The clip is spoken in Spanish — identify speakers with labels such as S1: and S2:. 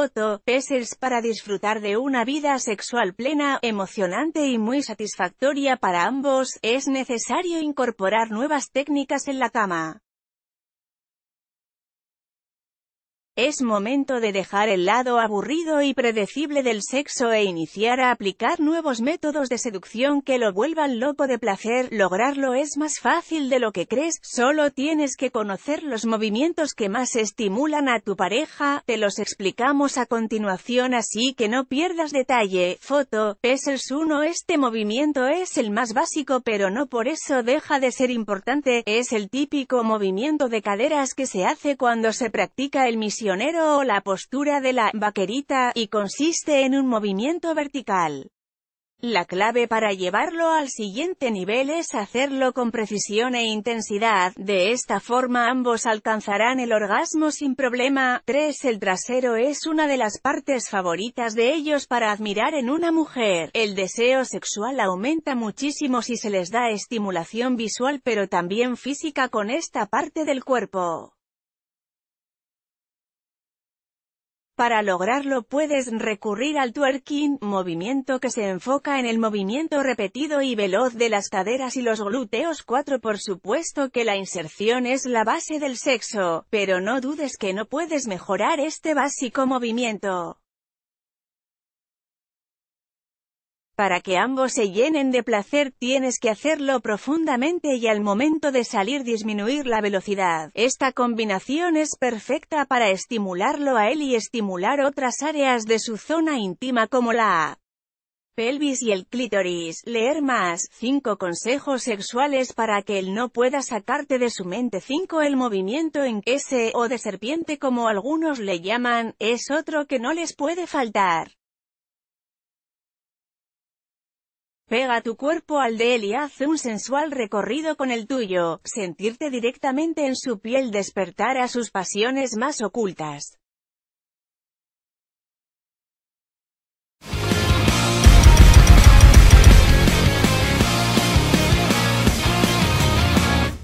S1: Foto, para disfrutar de una vida sexual plena, emocionante y muy satisfactoria para ambos, es necesario incorporar nuevas técnicas en la cama. Es momento de dejar el lado aburrido y predecible del sexo e iniciar a aplicar nuevos métodos de seducción que lo vuelvan loco de placer. Lograrlo es más fácil de lo que crees, solo tienes que conocer los movimientos que más estimulan a tu pareja, te los explicamos a continuación así que no pierdas detalle. Foto, el 1 Este movimiento es el más básico pero no por eso deja de ser importante, es el típico movimiento de caderas que se hace cuando se practica el misión o la postura de la vaquerita, y consiste en un movimiento vertical. La clave para llevarlo al siguiente nivel es hacerlo con precisión e intensidad, de esta forma ambos alcanzarán el orgasmo sin problema. 3. El trasero es una de las partes favoritas de ellos para admirar en una mujer. El deseo sexual aumenta muchísimo si se les da estimulación visual pero también física con esta parte del cuerpo. Para lograrlo puedes recurrir al twerking, movimiento que se enfoca en el movimiento repetido y veloz de las caderas y los glúteos 4 Por supuesto que la inserción es la base del sexo, pero no dudes que no puedes mejorar este básico movimiento. Para que ambos se llenen de placer tienes que hacerlo profundamente y al momento de salir disminuir la velocidad. Esta combinación es perfecta para estimularlo a él y estimular otras áreas de su zona íntima como la pelvis y el clítoris. Leer más. 5 consejos sexuales para que él no pueda sacarte de su mente. 5 El movimiento en S o de serpiente como algunos le llaman, es otro que no les puede faltar. Pega tu cuerpo al de él y haz un sensual recorrido con el tuyo, sentirte directamente en su piel despertar a sus pasiones más ocultas.